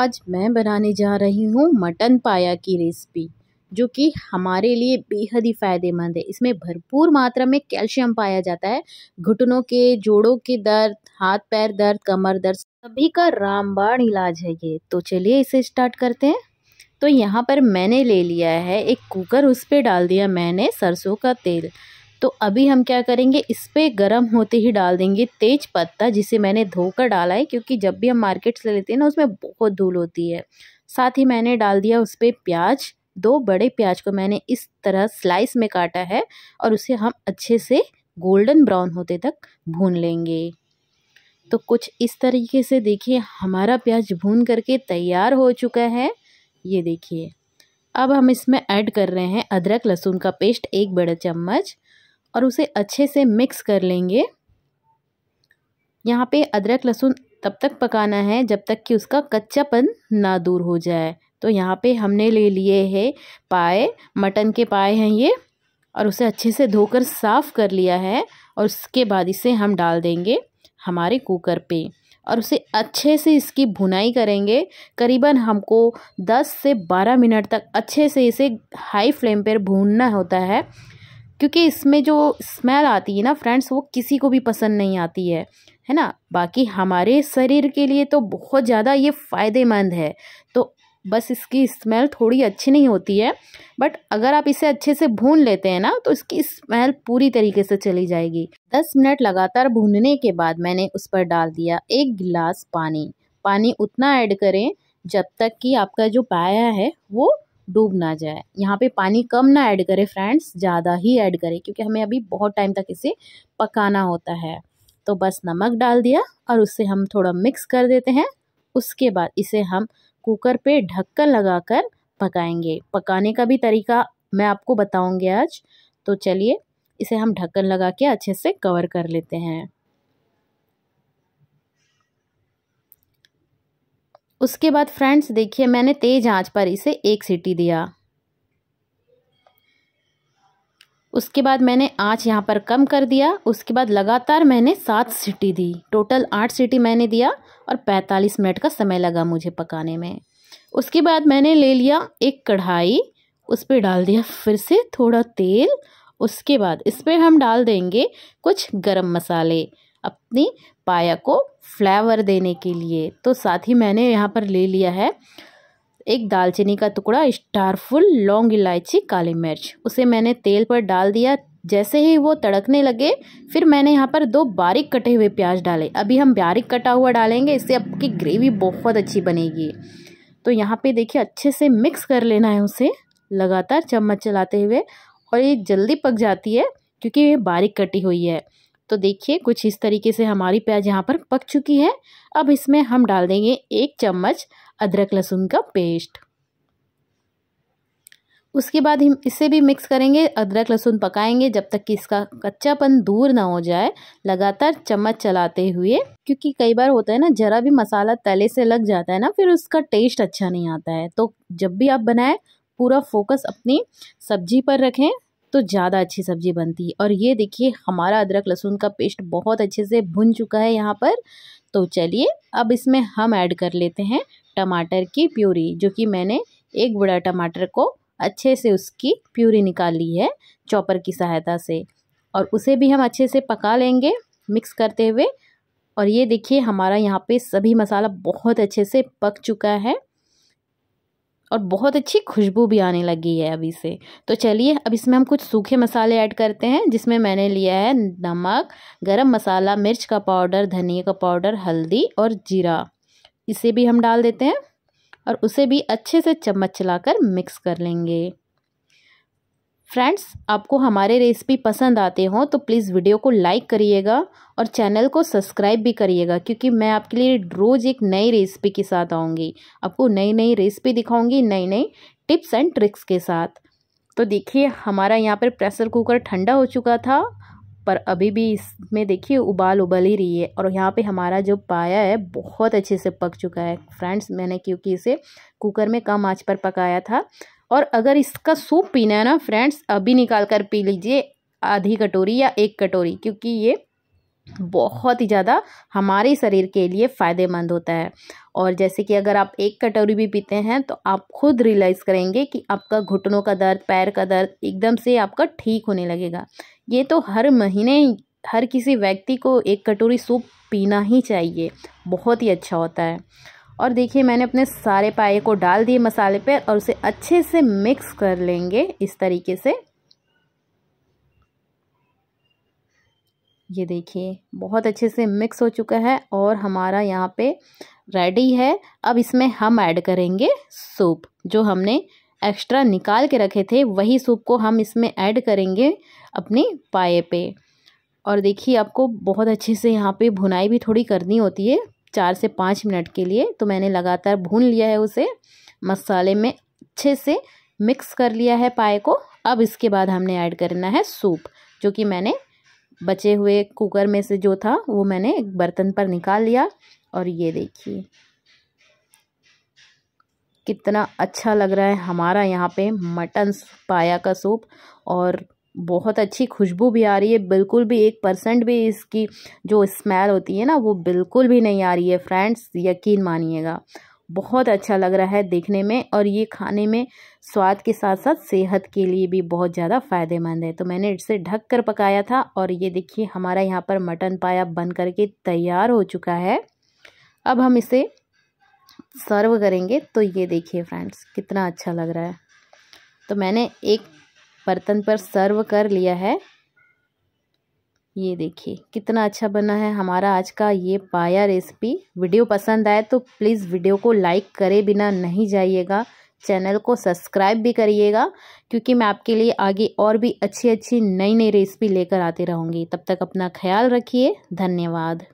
आज मैं बनाने जा रही हूँ मटन पाया की रेसिपी जो कि हमारे लिए बेहद ही फ़ायदेमंद है इसमें भरपूर मात्रा में कैल्शियम पाया जाता है घुटनों के जोड़ों के दर्द हाथ पैर दर्द कमर दर्द सभी का रामबाण इलाज है ये तो चलिए इसे स्टार्ट करते हैं तो यहाँ पर मैंने ले लिया है एक कुकर उस पर डाल दिया मैंने सरसों का तेल तो अभी हम क्या करेंगे इस पर गर्म होते ही डाल देंगे तेज पत्ता जिसे मैंने धोकर डाला है क्योंकि जब भी हम मार्केट से लेते हैं ना उसमें बहुत धूल होती है साथ ही मैंने डाल दिया उस पर प्याज दो बड़े प्याज को मैंने इस तरह स्लाइस में काटा है और उसे हम अच्छे से गोल्डन ब्राउन होते तक भून लेंगे तो कुछ इस तरीके से देखिए हमारा प्याज भून करके तैयार हो चुका है ये देखिए अब हम इसमें ऐड कर रहे हैं अदरक लहसुन का पेस्ट एक बड़ा चम्मच और उसे अच्छे से मिक्स कर लेंगे यहाँ पे अदरक लहसुन तब तक पकाना है जब तक कि उसका कच्चापन ना दूर हो जाए तो यहाँ पे हमने ले लिए है पाए मटन के पाए हैं ये और उसे अच्छे से धोकर साफ़ कर लिया है और उसके बाद इसे हम डाल देंगे हमारे कुकर पे और उसे अच्छे से इसकी भुनाई करेंगे करीबन हमको 10 से 12 मिनट तक अच्छे से इसे हाई फ्लेम पर भूनना होता है क्योंकि इसमें जो स्मेल आती है ना फ्रेंड्स वो किसी को भी पसंद नहीं आती है है ना बाकी हमारे शरीर के लिए तो बहुत ज़्यादा ये फ़ायदेमंद है तो बस इसकी स्मेल थोड़ी अच्छी नहीं होती है बट अगर आप इसे अच्छे से भून लेते हैं ना तो इसकी स्मेल पूरी तरीके से चली जाएगी दस मिनट लगातार भूनने के बाद मैंने उस पर डाल दिया एक गिलास पानी पानी उतना ऐड करें जब तक कि आपका जो पाया है वो डूब ना जाए यहाँ पे पानी कम ना ऐड करें फ्रेंड्स ज़्यादा ही ऐड करें क्योंकि हमें अभी बहुत टाइम तक इसे पकाना होता है तो बस नमक डाल दिया और उससे हम थोड़ा मिक्स कर देते हैं उसके बाद इसे हम कुकर पे ढक्कन लगाकर पकाएंगे पकाने का भी तरीका मैं आपको बताऊंगी आज तो चलिए इसे हम ढक्कन लगा के अच्छे से कवर कर लेते हैं उसके बाद फ्रेंड्स देखिए मैंने तेज़ आंच पर इसे एक सीटी दिया उसके बाद मैंने आंच यहाँ पर कम कर दिया उसके बाद लगातार मैंने सात सीटी दी टोटल आठ सीटी मैंने दिया और पैंतालीस मिनट का समय लगा मुझे पकाने में उसके बाद मैंने ले लिया एक कढ़ाई उस पर डाल दिया फिर से थोड़ा तेल उसके बाद इस पर हम डाल देंगे कुछ गरम मसाले अपनी पाया को फ्लेवर देने के लिए तो साथ ही मैंने यहाँ पर ले लिया है एक दालचीनी का टुकड़ा स्टारफुल लौंग इलायची काली मिर्च उसे मैंने तेल पर डाल दिया जैसे ही वो तड़कने लगे फिर मैंने यहाँ पर दो बारीक कटे हुए प्याज डाले अभी हम बारीक कटा हुआ डालेंगे इससे आपकी ग्रेवी बहुत अच्छी बनेगी तो यहाँ पे देखिए अच्छे से मिक्स कर लेना है उसे लगातार चम्मच चलाते हुए और ये जल्दी पक जाती है क्योंकि ये बारीक कटी हुई है तो देखिए कुछ इस तरीके से हमारी प्याज यहाँ पर पक चुकी है अब इसमें हम डाल देंगे एक चम्मच अदरक लहसुन का पेस्ट उसके बाद हम इसे भी मिक्स करेंगे अदरक लहसुन पकाएंगे जब तक कि इसका कच्चापन दूर ना हो जाए लगातार चम्मच चलाते हुए क्योंकि कई बार होता है ना ज़रा भी मसाला तले से लग जाता है ना फिर उसका टेस्ट अच्छा नहीं आता है तो जब भी आप बनाएं पूरा फोकस अपनी सब्जी पर रखें तो ज़्यादा अच्छी सब्ज़ी बनती है और ये देखिए हमारा अदरक लहसुन का पेस्ट बहुत अच्छे से भुन चुका है यहाँ पर तो चलिए अब इसमें हम ऐड कर लेते हैं टमाटर की प्यूरी जो कि मैंने एक बड़ा टमाटर को अच्छे से उसकी प्यूरी निकाल ली है चॉपर की सहायता से और उसे भी हम अच्छे से पका लेंगे मिक्स करते हुए और ये देखिए हमारा यहाँ पे सभी मसाला बहुत अच्छे से पक चुका है और बहुत अच्छी खुशबू भी आने लगी है अभी से तो चलिए अब इसमें हम कुछ सूखे मसाले ऐड करते हैं जिसमें मैंने लिया है नमक गरम मसाला मिर्च का पाउडर धनिया का पाउडर हल्दी और जीरा इसे भी हम डाल देते हैं और उसे भी अच्छे से चम्मच चलाकर मिक्स कर लेंगे फ्रेंड्स आपको हमारे रेसिपी पसंद आते हों तो प्लीज़ वीडियो को लाइक करिएगा और चैनल को सब्सक्राइब भी करिएगा क्योंकि मैं आपके लिए रोज़ एक नई रेसिपी के साथ आऊँगी आपको नई नई रेसिपी दिखाऊँगी नई नई टिप्स एंड ट्रिक्स के साथ तो देखिए हमारा यहाँ पर प्रेशर कुकर ठंडा हो चुका था पर अभी भी इसमें देखिए उबाल उबल ही रही है और यहाँ पे हमारा जो पाया है बहुत अच्छे से पक चुका है फ्रेंड्स मैंने क्योंकि इसे कुकर में कम आंच पर पकाया था और अगर इसका सूप पीना है ना फ्रेंड्स अभी निकाल कर पी लीजिए आधी कटोरी या एक कटोरी क्योंकि ये बहुत ही ज़्यादा हमारे शरीर के लिए फ़ायदेमंद होता है और जैसे कि अगर आप एक कटोरी भी पीते हैं तो आप खुद रियलाइज़ करेंगे कि आपका घुटनों का दर्द पैर का दर्द एकदम से आपका ठीक होने लगेगा ये तो हर महीने हर किसी व्यक्ति को एक कटोरी सूप पीना ही चाहिए बहुत ही अच्छा होता है और देखिए मैंने अपने सारे पाए को डाल दिए मसाले पर और उसे अच्छे से मिक्स कर लेंगे इस तरीके से ये देखिए बहुत अच्छे से मिक्स हो चुका है और हमारा यहाँ पे रेडी है अब इसमें हम ऐड करेंगे सूप जो हमने एक्स्ट्रा निकाल के रखे थे वही सूप को हम इसमें ऐड करेंगे अपने पाए पे और देखिए आपको बहुत अच्छे से यहाँ पे भुनाई भी थोड़ी करनी होती है चार से पाँच मिनट के लिए तो मैंने लगातार भून लिया है उसे मसाले में अच्छे से मिक्स कर लिया है पाए को अब इसके बाद हमने ऐड करना है सूप जो कि मैंने बचे हुए कुकर में से जो था वो मैंने एक बर्तन पर निकाल लिया और ये देखिए कितना अच्छा लग रहा है हमारा यहाँ पे मटन पाया का सूप और बहुत अच्छी खुशबू भी आ रही है बिल्कुल भी एक परसेंट भी इसकी जो स्मेल होती है ना वो बिल्कुल भी नहीं आ रही है फ्रेंड्स यकीन मानिएगा बहुत अच्छा लग रहा है देखने में और ये खाने में स्वाद के साथ साथ सेहत के लिए भी बहुत ज़्यादा फ़ायदेमंद है तो मैंने इसे ढक कर पकाया था और ये देखिए हमारा यहाँ पर मटन पाया बन करके तैयार हो चुका है अब हम इसे सर्व करेंगे तो ये देखिए फ्रेंड्स कितना अच्छा लग रहा है तो मैंने एक बर्तन पर सर्व कर लिया है ये देखिए कितना अच्छा बना है हमारा आज का ये पाया रेसिपी वीडियो पसंद आए तो प्लीज़ वीडियो को लाइक करे बिना नहीं जाइएगा चैनल को सब्सक्राइब भी करिएगा क्योंकि मैं आपके लिए आगे और भी अच्छी अच्छी नई नई रेसिपी लेकर आती रहूँगी तब तक अपना ख्याल रखिए धन्यवाद